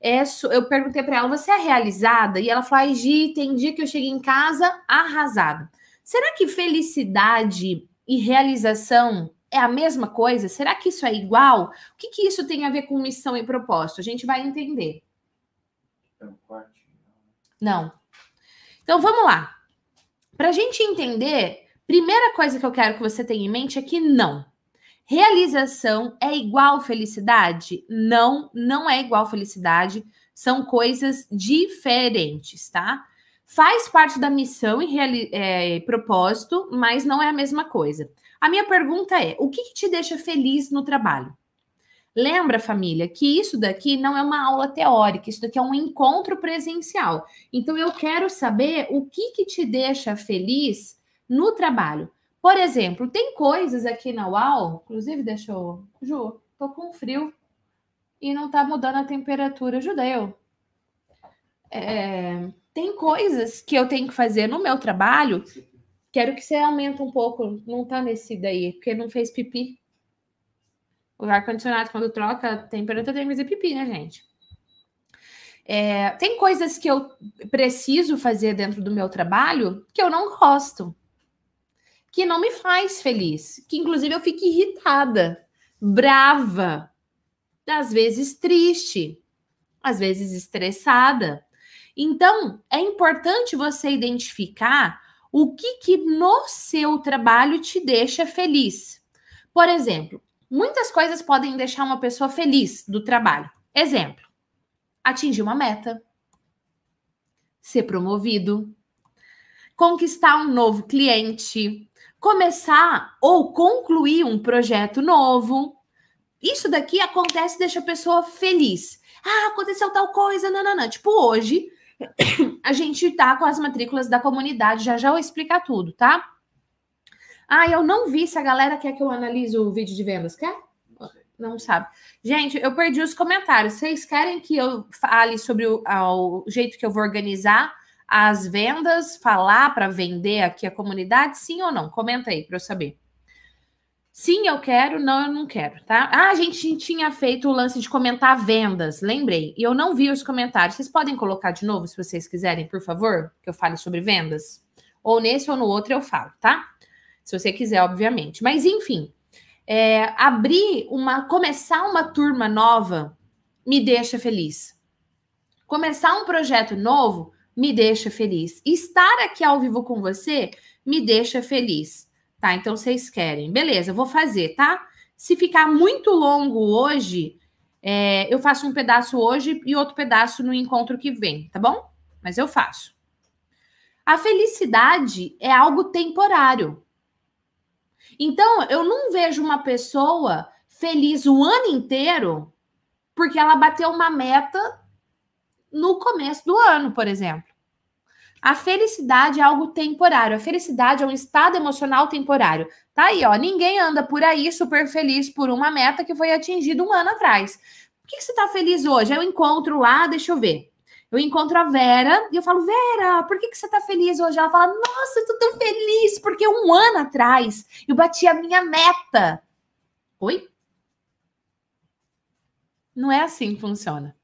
é, eu perguntei para ela: você é realizada? E ela falou: ai, Gi, tem dia que eu cheguei em casa arrasada. Será que felicidade e realização é a mesma coisa? Será que isso é igual? O que, que isso tem a ver com missão e propósito? A gente vai entender. Não. Então vamos lá. Para a gente entender, primeira coisa que eu quero que você tenha em mente é que não. Realização é igual felicidade? Não, não é igual felicidade. São coisas diferentes, tá? Faz parte da missão e é, propósito, mas não é a mesma coisa. A minha pergunta é: o que, que te deixa feliz no trabalho? Lembra, família, que isso daqui não é uma aula teórica, isso daqui é um encontro presencial. Então, eu quero saber o que, que te deixa feliz no trabalho. Por exemplo, tem coisas aqui na UAU, inclusive deixou, Ju, tô com frio e não tá mudando a temperatura, judeu. É, tem coisas que eu tenho que fazer no meu trabalho. Quero que você aumente um pouco, não tá nesse daí, porque não fez pipi. O ar-condicionado, quando troca a temperatura, tem que fazer pipi, né, gente? É, tem coisas que eu preciso fazer dentro do meu trabalho que eu não gosto que não me faz feliz, que inclusive eu fico irritada, brava, às vezes triste, às vezes estressada. Então, é importante você identificar o que, que no seu trabalho te deixa feliz. Por exemplo, muitas coisas podem deixar uma pessoa feliz do trabalho. Exemplo: atingir uma meta, ser promovido, conquistar um novo cliente, começar ou concluir um projeto novo. Isso daqui acontece, deixa a pessoa feliz. Ah, aconteceu tal coisa, nananã. Tipo, hoje a gente tá com as matrículas da comunidade, já já eu explicar tudo, tá? Ah, eu não vi se a galera quer que eu analise o vídeo de vendas. Quer? Não sabe. Gente, eu perdi os comentários. Vocês querem que eu fale sobre o, ao, o jeito que eu vou organizar as vendas, falar para vender aqui a comunidade, sim ou não? Comenta aí para eu saber. Sim, eu quero, não, eu não quero, tá? Ah, a gente tinha feito o lance de comentar vendas, lembrei. E eu não vi os comentários. Vocês podem colocar de novo, se vocês quiserem, por favor, que eu fale sobre vendas? Ou nesse ou no outro eu falo, tá? Se você quiser, obviamente. Mas, enfim, é, abrir uma. Começar uma turma nova me deixa feliz. Começar um projeto novo me deixa feliz. Estar aqui ao vivo com você me deixa feliz, tá? Então vocês querem. Beleza, vou fazer, tá? Se ficar muito longo hoje, é, eu faço um pedaço hoje e outro pedaço no encontro que vem, tá bom? Mas eu faço. A felicidade é algo temporário. Então, eu não vejo uma pessoa feliz o ano inteiro porque ela bateu uma meta no começo do ano, por exemplo. A felicidade é algo temporário. A felicidade é um estado emocional temporário. Tá aí, ó. Ninguém anda por aí super feliz por uma meta que foi atingida um ano atrás. Por que, que você tá feliz hoje? Eu encontro lá, deixa eu ver. Eu encontro a Vera e eu falo, Vera, por que, que você tá feliz hoje? Ela fala, nossa, eu tô tão feliz, porque um ano atrás eu bati a minha meta. Oi? Não é assim que funciona.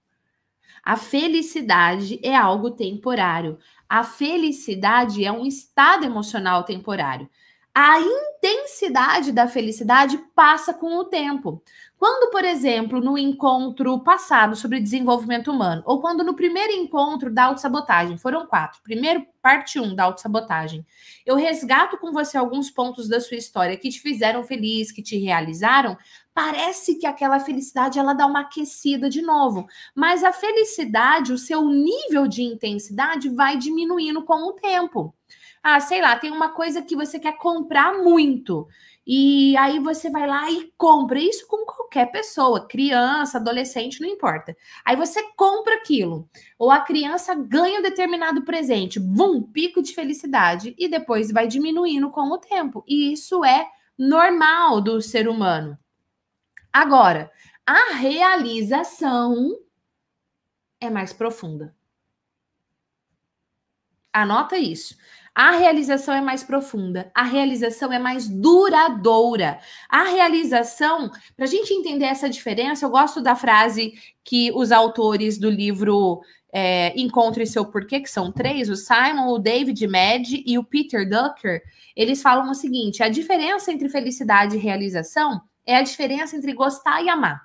A felicidade é algo temporário. A felicidade é um estado emocional temporário. A intensidade da felicidade passa com o tempo. Quando, por exemplo, no encontro passado sobre desenvolvimento humano, ou quando no primeiro encontro da autossabotagem, foram quatro, primeiro, parte um da autossabotagem, eu resgato com você alguns pontos da sua história que te fizeram feliz, que te realizaram, parece que aquela felicidade ela dá uma aquecida de novo. Mas a felicidade, o seu nível de intensidade vai diminuindo com o tempo. Ah, sei lá, tem uma coisa que você quer comprar muito. E aí você vai lá e compra isso com qualquer pessoa, criança, adolescente, não importa. Aí você compra aquilo, ou a criança ganha um determinado presente, bum, pico de felicidade e depois vai diminuindo com o tempo. E isso é normal do ser humano. Agora, a realização é mais profunda. Anota isso. A realização é mais profunda, a realização é mais duradoura. A realização, para a gente entender essa diferença, eu gosto da frase que os autores do livro é, Encontre Seu Porquê, que são três, o Simon, o David Med e o Peter Ducker, eles falam o seguinte: a diferença entre felicidade e realização é a diferença entre gostar e amar.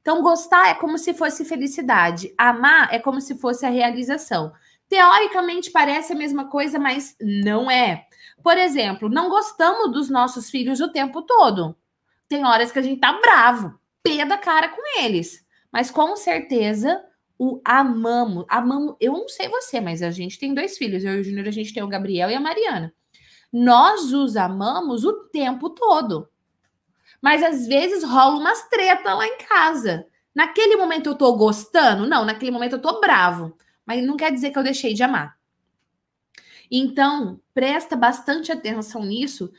Então, gostar é como se fosse felicidade, amar é como se fosse a realização. Teoricamente parece a mesma coisa, mas não é. Por exemplo, não gostamos dos nossos filhos o tempo todo. Tem horas que a gente tá bravo, pé da cara com eles, mas com certeza o amamos. Amamos, eu não sei você, mas a gente tem dois filhos, eu e o Júnior, a gente tem o Gabriel e a Mariana. Nós os amamos o tempo todo. Mas às vezes rola umas treta lá em casa. Naquele momento eu tô gostando? Não, naquele momento eu tô bravo mas não quer dizer que eu deixei de amar. Então, presta bastante atenção nisso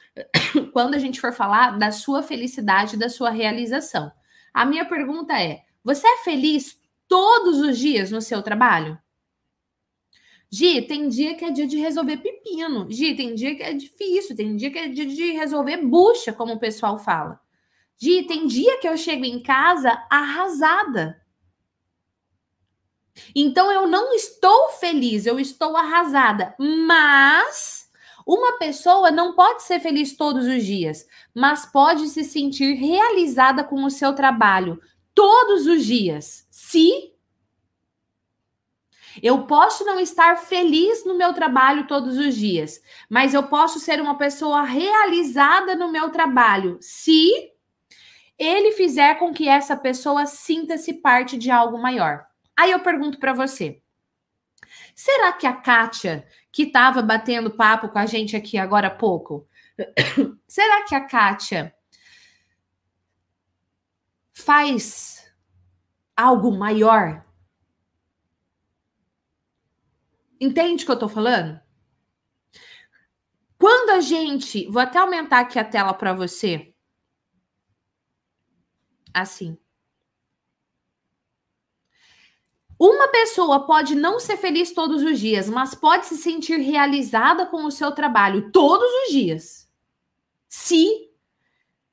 quando a gente for falar da sua felicidade, da sua realização. A minha pergunta é: você é feliz todos os dias no seu trabalho? Gi, tem dia que é dia de resolver pepino. Gi, tem dia que é difícil. Tem dia que é dia de resolver bucha, como o pessoal fala. Gi, tem dia que eu chego em casa arrasada. Então eu não estou feliz, eu estou arrasada, mas uma pessoa não pode ser feliz todos os dias, mas pode se sentir realizada com o seu trabalho todos os dias. Se eu posso não estar feliz no meu trabalho todos os dias, mas eu posso ser uma pessoa realizada no meu trabalho se ele fizer com que essa pessoa sinta-se parte de algo maior. Aí eu pergunto para você: será que a Kátia, que estava batendo papo com a gente aqui agora há pouco, será que a Kátia faz algo maior? Entende o que eu estou falando? Quando a gente. Vou até aumentar aqui a tela para você. Assim. Uma pessoa pode não ser feliz todos os dias, mas pode se sentir realizada com o seu trabalho todos os dias, se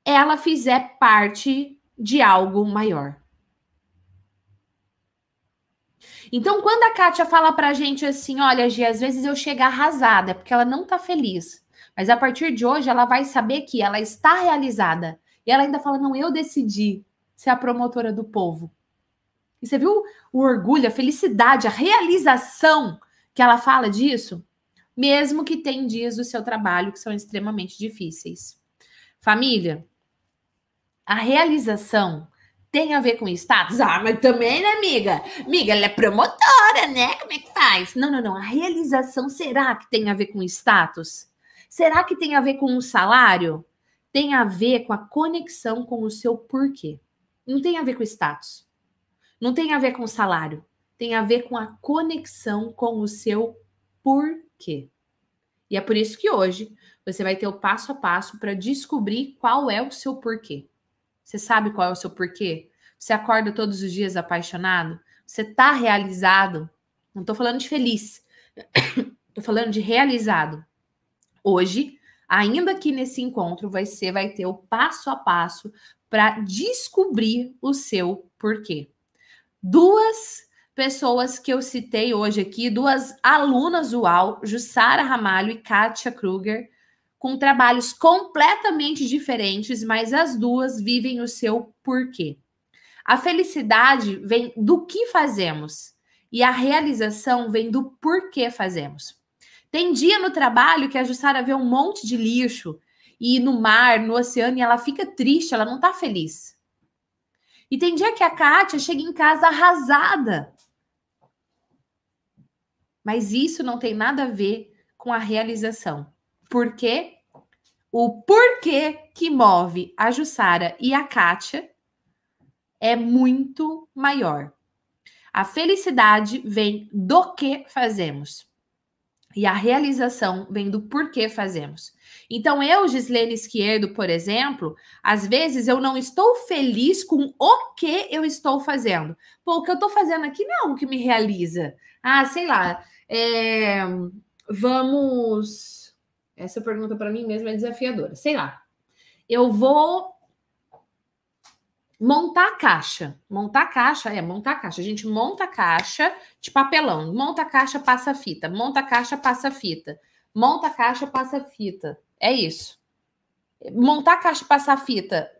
ela fizer parte de algo maior. Então, quando a Kátia fala pra gente assim, olha, Gi, às vezes eu chego arrasada, é porque ela não tá feliz. Mas a partir de hoje, ela vai saber que ela está realizada. E ela ainda fala, não, eu decidi ser a promotora do povo. E você viu o orgulho, a felicidade, a realização que ela fala disso? Mesmo que tem dias do seu trabalho que são extremamente difíceis. Família, a realização tem a ver com status? Ah, mas também, né, amiga? Amiga, ela é promotora, né? Como é que faz? Não, não, não. A realização será que tem a ver com status? Será que tem a ver com o um salário? Tem a ver com a conexão com o seu porquê. Não tem a ver com status. Não tem a ver com salário, tem a ver com a conexão com o seu porquê. E é por isso que hoje você vai ter o passo a passo para descobrir qual é o seu porquê. Você sabe qual é o seu porquê? Você acorda todos os dias apaixonado? Você está realizado? Não estou falando de feliz, estou falando de realizado. Hoje, ainda que nesse encontro, você vai ter o passo a passo para descobrir o seu porquê duas pessoas que eu citei hoje aqui, duas alunas UAL, Jussara Ramalho e Kátia Kruger, com trabalhos completamente diferentes, mas as duas vivem o seu porquê. A felicidade vem do que fazemos e a realização vem do porquê fazemos. Tem dia no trabalho que a Jussara vê um monte de lixo e no mar, no oceano, e ela fica triste, ela não tá feliz. E tem dia que a Kátia chega em casa arrasada. Mas isso não tem nada a ver com a realização. Porque o porquê que move a Jussara e a Kátia é muito maior. A felicidade vem do que fazemos. E a realização vem do porquê fazemos. Então, eu, Gislene Esquerdo, por exemplo, às vezes eu não estou feliz com o que eu estou fazendo. Pô, o que eu estou fazendo aqui não é o que me realiza. Ah, sei lá, é... vamos. Essa pergunta para mim mesma é desafiadora. Sei lá. Eu vou montar a caixa. Montar a caixa, é, montar a caixa. A gente monta a caixa de papelão. Monta a caixa, passa a fita. Monta a caixa, passa a fita. Monta a caixa, passa a fita. É isso. Montar a caixa, passar a fita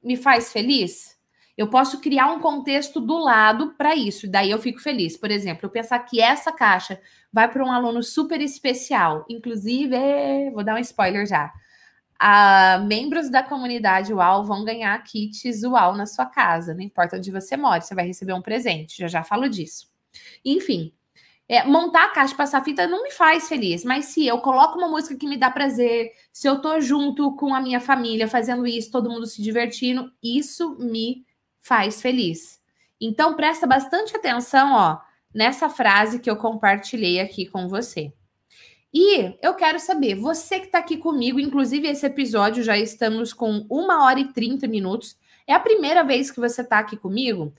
me faz feliz? Eu posso criar um contexto do lado para isso, daí eu fico feliz. Por exemplo, eu pensar que essa caixa vai para um aluno super especial. Inclusive, vou dar um spoiler já a, membros da comunidade UAL vão ganhar kits UAL na sua casa, não importa onde você mora, você vai receber um presente, já já falo disso. Enfim, é, montar a caixa passar fita não me faz feliz, mas se eu coloco uma música que me dá prazer, se eu tô junto com a minha família fazendo isso, todo mundo se divertindo, isso me faz feliz. Então presta bastante atenção, ó, nessa frase que eu compartilhei aqui com você. E eu quero saber, você que está aqui comigo, inclusive esse episódio já estamos com uma hora e 30 minutos. É a primeira vez que você está aqui comigo?